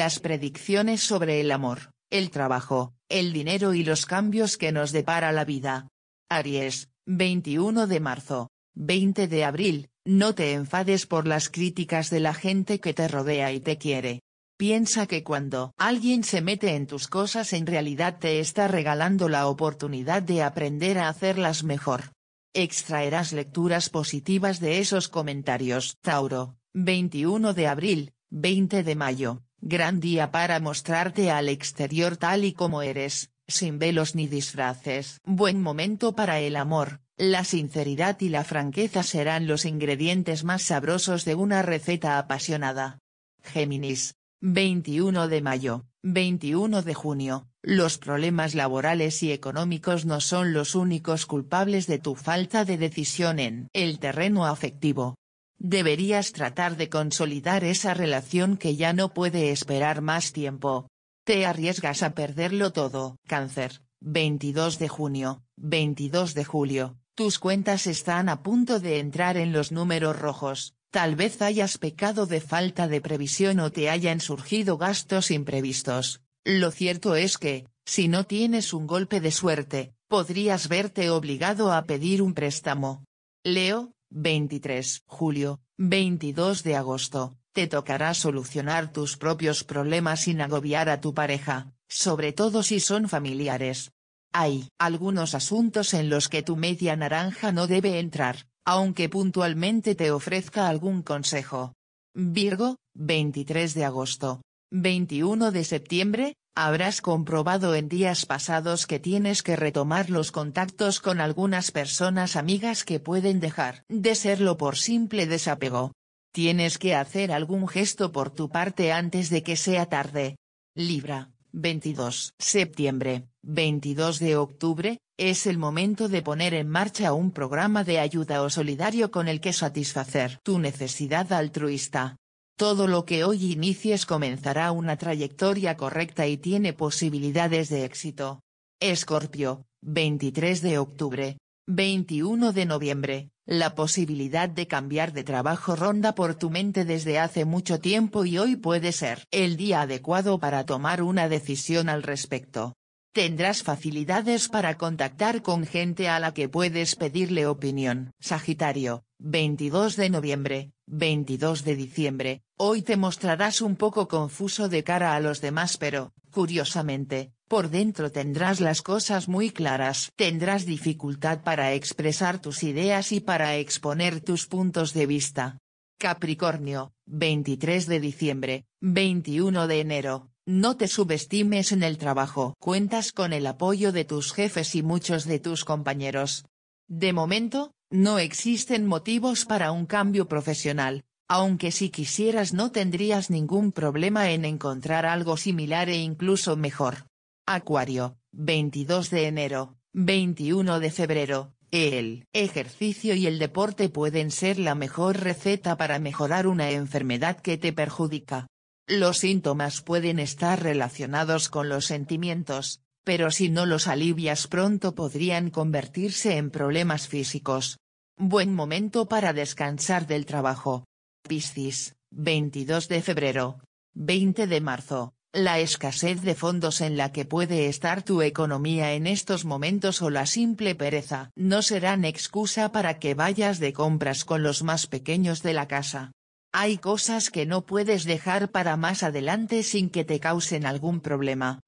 las predicciones sobre el amor, el trabajo, el dinero y los cambios que nos depara la vida. Aries, 21 de marzo, 20 de abril, no te enfades por las críticas de la gente que te rodea y te quiere. Piensa que cuando alguien se mete en tus cosas en realidad te está regalando la oportunidad de aprender a hacerlas mejor. Extraerás lecturas positivas de esos comentarios. Tauro, 21 de abril, 20 de mayo, Gran día para mostrarte al exterior tal y como eres, sin velos ni disfraces. Buen momento para el amor, la sinceridad y la franqueza serán los ingredientes más sabrosos de una receta apasionada. Géminis. 21 de mayo, 21 de junio, los problemas laborales y económicos no son los únicos culpables de tu falta de decisión en el terreno afectivo. Deberías tratar de consolidar esa relación que ya no puede esperar más tiempo. Te arriesgas a perderlo todo. Cáncer, 22 de junio, 22 de julio, tus cuentas están a punto de entrar en los números rojos. Tal vez hayas pecado de falta de previsión o te hayan surgido gastos imprevistos. Lo cierto es que, si no tienes un golpe de suerte, podrías verte obligado a pedir un préstamo. Leo, 23 julio, 22 de agosto, te tocará solucionar tus propios problemas sin agobiar a tu pareja, sobre todo si son familiares. Hay algunos asuntos en los que tu media naranja no debe entrar, aunque puntualmente te ofrezca algún consejo. Virgo, 23 de agosto. 21 de septiembre, Habrás comprobado en días pasados que tienes que retomar los contactos con algunas personas amigas que pueden dejar de serlo por simple desapego. Tienes que hacer algún gesto por tu parte antes de que sea tarde. Libra, 22 septiembre, 22 de octubre, es el momento de poner en marcha un programa de ayuda o solidario con el que satisfacer tu necesidad altruista. Todo lo que hoy inicies comenzará una trayectoria correcta y tiene posibilidades de éxito. Escorpio, 23 de octubre, 21 de noviembre, la posibilidad de cambiar de trabajo ronda por tu mente desde hace mucho tiempo y hoy puede ser el día adecuado para tomar una decisión al respecto. Tendrás facilidades para contactar con gente a la que puedes pedirle opinión. Sagitario, 22 de noviembre, 22 de diciembre, hoy te mostrarás un poco confuso de cara a los demás pero, curiosamente, por dentro tendrás las cosas muy claras. Tendrás dificultad para expresar tus ideas y para exponer tus puntos de vista. Capricornio, 23 de diciembre, 21 de enero, no te subestimes en el trabajo. Cuentas con el apoyo de tus jefes y muchos de tus compañeros. De momento, no existen motivos para un cambio profesional, aunque si quisieras no tendrías ningún problema en encontrar algo similar e incluso mejor. Acuario, 22 de enero, 21 de febrero, el ejercicio y el deporte pueden ser la mejor receta para mejorar una enfermedad que te perjudica. Los síntomas pueden estar relacionados con los sentimientos, pero si no los alivias pronto podrían convertirse en problemas físicos. Buen momento para descansar del trabajo. Piscis, 22 de febrero. 20 de marzo. La escasez de fondos en la que puede estar tu economía en estos momentos o la simple pereza no serán excusa para que vayas de compras con los más pequeños de la casa. Hay cosas que no puedes dejar para más adelante sin que te causen algún problema.